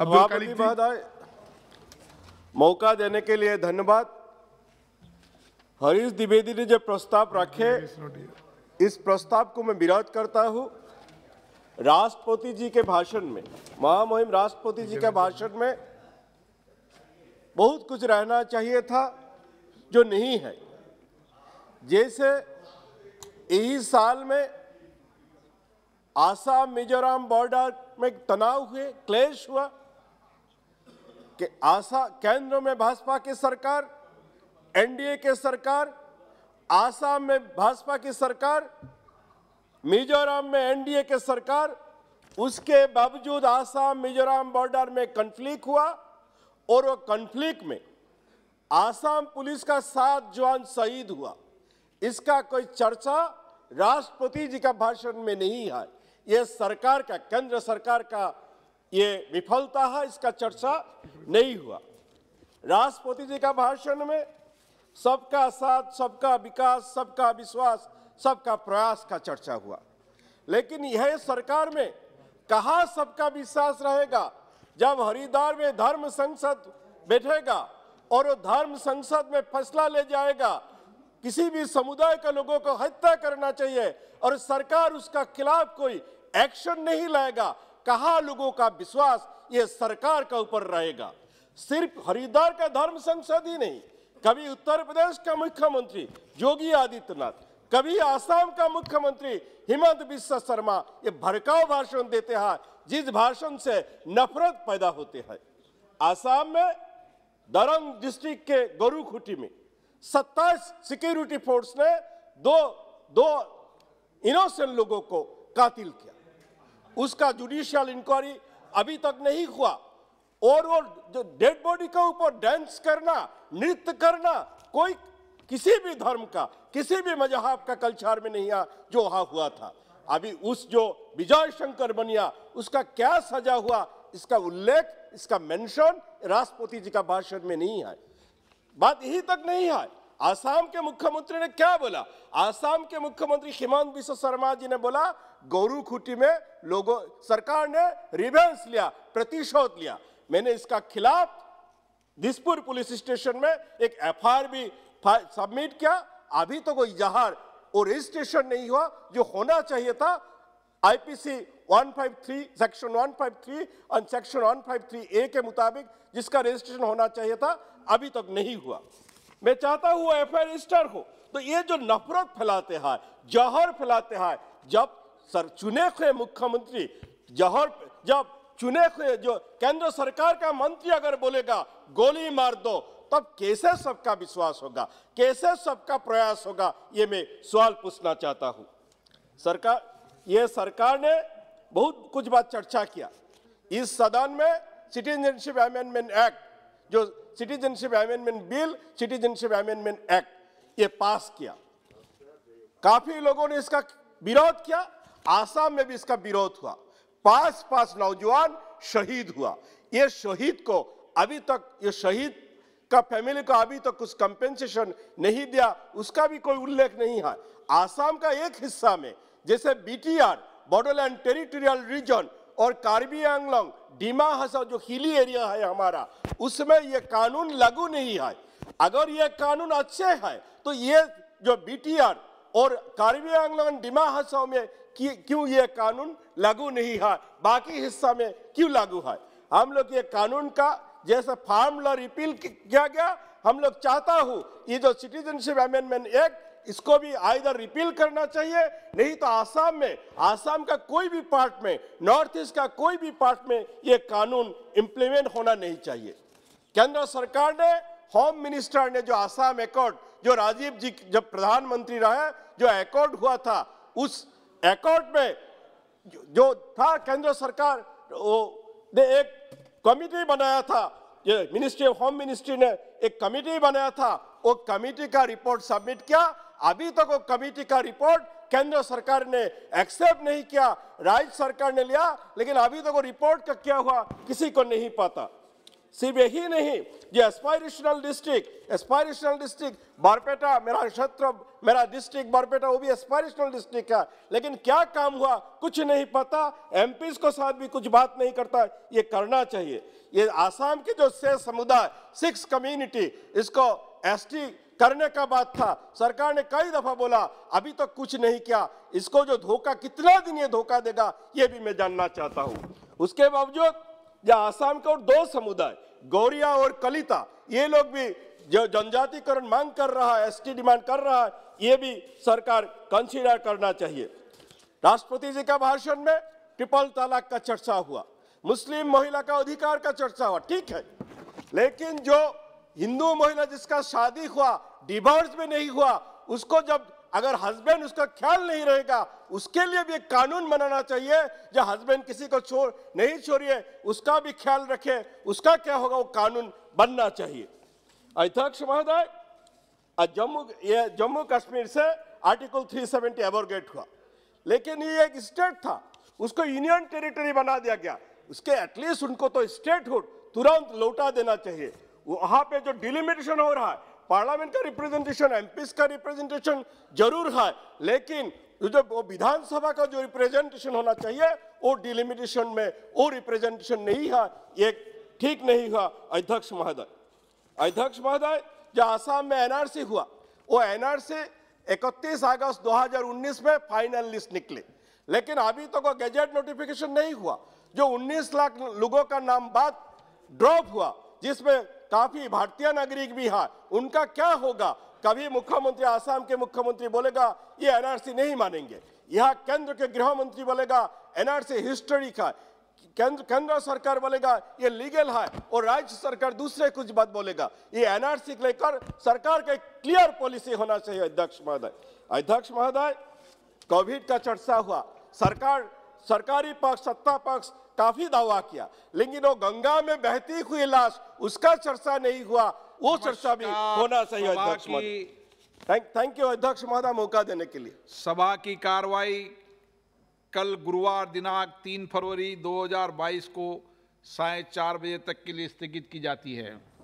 अब्दुल आए मौका देने के लिए धन्यवाद हरीश द्विवेदी ने जो प्रस्ताव रखे इस प्रस्ताव को मैं विरोध करता हूँ राष्ट्रपति जी के भाषण में महामहिम राष्ट्रपति जी के भाषण में बहुत कुछ रहना चाहिए था जो नहीं है जैसे यही साल में आसाम मिजोरम बॉर्डर में तनाव हुए क्लेश हुआ कि आशा केंद्र में भाजपा की सरकार एनडीए के सरकार आसाम में भाजपा की सरकार मिजोरम में एनडीए के सरकार उसके बावजूद आसाम मिजोरम बॉर्डर में कन्फ्लिक्ट हुआ और वो कन्फ्लिक्ट में आसाम पुलिस का सात जवान शहीद हुआ इसका कोई चर्चा राष्ट्रपति जी का भाषण में नहीं है ये सरकार का केंद्र सरकार का ये विफलता है इसका चर्चा नहीं हुआ राष्ट्रपति जी का भाषण में सबका साथ सबका विकास सबका विश्वास सबका प्रयास का चर्चा हुआ लेकिन यह सरकार में कहा सबका विश्वास रहेगा जब हरिद्वार में धर्म संसद बैठेगा और वो धर्म संसद में फैसला ले जाएगा किसी भी समुदाय के लोगों को हत्या करना चाहिए और सरकार उसका खिलाफ कोई एक्शन नहीं लाएगा कहा लोगों का विश्वास ये सरकार का ऊपर रहेगा सिर्फ हरिद्वार का धर्म संसद ही नहीं कभी उत्तर प्रदेश का मुख्यमंत्री योगी आदित्यनाथ कभी आसाम का मुख्यमंत्री हिमंत विश्व शर्मा ये भड़काव भाषण देते हैं जिस भाषण से नफरत पैदा होते हैं आसाम में दरंग डिस्ट्रिक्ट के गोरुखुटी में सत्ताईस सिक्योरिटी फोर्स ने दो दो इनोसेंट लोगों को कातिल किया उसका जुडिशियल इंक्वायरी अभी तक नहीं हुआ और वो जो डेड बॉडी के ऊपर डांस करना नृत्य करना कोई किसी भी धर्म का किसी भी मजहब का कल्चर में नहीं आया जो वहाँ हुआ था अभी उस जो विजय शंकर बनिया उसका क्या सजा हुआ इसका उल्लेख इसका मेंशन राष्ट्रपति जी का भाषण में नहीं है बात यही तक नहीं है आसाम के मुख्यमंत्री ने क्या बोला आसाम के मुख्यमंत्री हिमंत बिश्व शर्मा जी ने बोला गौरू खुटी में लोगों सरकार ने रिवेंस लिया प्रतिशोध लिया मैंने इसका खिलाफ दिसपुर पुलिस स्टेशन में एक एफ भी सबमिट किया अभी तो कोई जहार और रजिस्ट्रेशन नहीं हुआ जो होना चाहिए था आईपीसी 153 सेक्शन 153 और सेक्शन 153 ए के मुताबिक जिसका रजिस्ट्रेशन होना चाहिए था अभी तक नहीं हुआ मैं चाहता हूं एफ आई हो तो ये जो नफरत फैलाते हैं जहर फैलाते हैं जब सर चुने हुए मुख्यमंत्री जहर जब चुने हुए जो केंद्र सरकार का मंत्री अगर बोलेगा गोली मार दो तब कैसे सबका विश्वास होगा कैसे सबका प्रयास होगा ये मैं सवाल पूछना चाहता हूँ सरकार ये सरकार ने बहुत कुछ बात चर्चा किया इस सदन में सिटीजनशिप अमेंडमेंट एक्ट जो citizenship amendment bill citizenship amendment act ये पास किया काफी लोगों ने इसका विरोध किया आसाम में भी इसका विरोध हुआ पांच पांच नौजवान शहीद हुआ ये शहीद को अभी तक ये शहीद का फैमिली को अभी तक कुछ कंपेंसेशन नहीं दिया उसका भी कोई उल्लेख नहीं है आसाम का एक हिस्सा में जैसे बीटीआर बॉडोलैंड टेरिटोरियल रीजन और कार्बी आंगलोंग डीमा हसा जो हिली एरिया है हमारा उसमें ये कानून लागू नहीं है अगर ये कानून अच्छे है तो ये जो बीटीआर और कार्बी आंगलोंग डीमा हसा में क्यों ये कानून लागू नहीं है बाकी हिस्सा में क्यों लागू है हम लोग ये कानून का जैसे फार्मूला रिपील किया गया हम लोग चाहता हूँ ये जो सिटीजनशिप अमेंडमेंट एक्ट इसको भी आइधर रिपील करना चाहिए नहीं तो आसाम में आसाम का कोई भी पार्ट में नॉर्थ ईस्ट का कोई भी पार्ट में ये कानून इम्प्लीमेंट होना नहीं चाहिए केंद्र सरकार ने होम मिनिस्टर ने जो आसाम एकॉर्ड जो राजीव जी जब प्रधानमंत्री रहे जो एकॉर्ड हुआ था उस अकाउंट में जो था केंद्र सरकार वो ने एक कमिटी बनाया था ये मिनिस्ट्री ऑफ होम मिनिस्ट्री ने एक कमिटी बनाया था वो कमिटी का रिपोर्ट सबमिट किया अभी तक तो वो कमिटी का रिपोर्ट केंद्र सरकार ने एक्सेप्ट नहीं किया राज्य सरकार ने लिया लेकिन अभी तक तो वो रिपोर्ट का क्या हुआ किसी को नहीं पता सिर्फ यही नहीं ये aspirational district aspirational district Barpeta मेरा क्षेत्र मेरा डिस्ट्रिक्ट बारपेटा वो भी एस्पायरेशनल डिस्ट्रिक्ट है लेकिन क्या काम हुआ कुछ नहीं पता एम को साथ भी कुछ बात नहीं करता ये करना चाहिए ये आसाम के जो से समुदाय सिक्स कम्युनिटी इसको एस करने का बात था सरकार ने कई दफा बोला अभी तक तो कुछ नहीं किया इसको जो धोखा कितना दिन ये धोखा देगा ये भी मैं जानना चाहता हूँ उसके बावजूद या आसाम के और दो समुदाय गौरिया और कलिता ये लोग भी जो जनजातिकरण मांग कर रहा है एसटी डिमांड कर रहा है ये भी सरकार कंसीडर करना चाहिए राष्ट्रपति जी का भाषण में ट्रिपल तलाक का चर्चा हुआ मुस्लिम महिला का अधिकार का चर्चा हुआ ठीक है लेकिन जो हिंदू महिला जिसका शादी हुआ डिवोर्स भी नहीं हुआ उसको जब अगर हस्बैंड उसका ख्याल नहीं रहेगा उसके लिए भी एक कानून बनाना चाहिए जो हस्बैंड किसी को छोड़ नहीं छोड़िए उसका भी ख्याल रखे उसका क्या होगा वो कानून बनना चाहिए अध्यक्ष महोदय जम्मू ये जम्मू कश्मीर से आर्टिकल 370 सेवेंटी एबोरगेट हुआ लेकिन ये एक स्टेट था उसको यूनियन टेरिटरी बना दिया गया उसके एटलीस्ट उनको तो स्टेटहुड तुरंत लौटा देना चाहिए वहां पे जो डिलिमिटेशन हो रहा है पार्लियामेंट का रिप्रेजेंटेशन एमपीस का रिप्रेजेंटेशन जरूर है लेकिन जो वो विधानसभा का जो रिप्रेजेंटेशन होना चाहिए वो डिलिमिटेशन में वो रिप्रेजेंटेशन नहीं है ये ठीक नहीं हुआ अध्यक्ष महोदय अध्यक्ष महोदय जो आसाम में एनआरसी हुआ वो एनआरसी 31 अगस्त 2019 में फाइनल लिस्ट निकले लेकिन अभी तक तो गैजेट नोटिफिकेशन नहीं हुआ जो 19 लाख लोगों का नाम बाद ड्रॉप हुआ जिसमें काफी भारतीय नागरिक भी है उनका क्या होगा कभी मुख्यमंत्री आसाम के मुख्यमंत्री बोलेगा ये एनआरसी नहीं मानेंगे यह केंद्र के गृह मंत्री बोलेगा एनआरसी हिस्टोरी का केंद्र केंद्र सरकार बोलेगा ये लीगल है और राज्य सरकार दूसरे कुछ बात बोलेगा ये एनआरसी लेकर सरकार का क्लियर पॉलिसी होना चाहिए अध्यक्ष महोदय अध्यक्ष महोदय कोविड का चर्चा हुआ सरकार सरकारी पक्ष सत्ता पक्ष काफी दावा किया लेकिन वो गंगा में बहती हुई लाश उसका चर्चा नहीं हुआ वो चर्चा भी होना चाहिए अध्यक्ष थैंक थैंक यू अध्यक्ष महोदय मौका देने के लिए सभा की कार्रवाई कल गुरुवार दिनांक 3 फरवरी 2022 को साय चार बजे तक के लिए स्थगित की जाती है